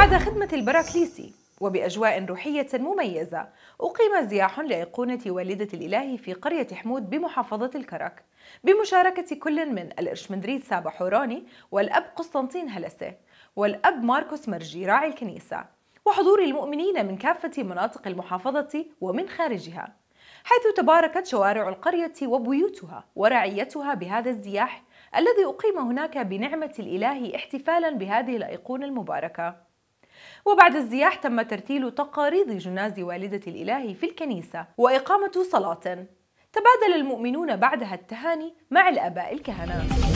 بعد خدمة البراكليسي وبأجواء روحية مميزة أقيم زياح لأيقونة والدة الإله في قرية حمود بمحافظة الكرك بمشاركة كل من الإرشمندريت سابا حوراني والأب قسطنطين هلسة والأب ماركوس مرجي راعي الكنيسة وحضور المؤمنين من كافة مناطق المحافظة ومن خارجها حيث تباركت شوارع القرية وبيوتها ورعيتها بهذا الزياح الذي أقيم هناك بنعمة الإله احتفالا بهذه الأيقونة المباركة وبعد الزياح تم ترتيل تقاريض جناز والدة الإله في الكنيسة وإقامة صلاة تبادل المؤمنون بعدها التهاني مع الآباء الكهنة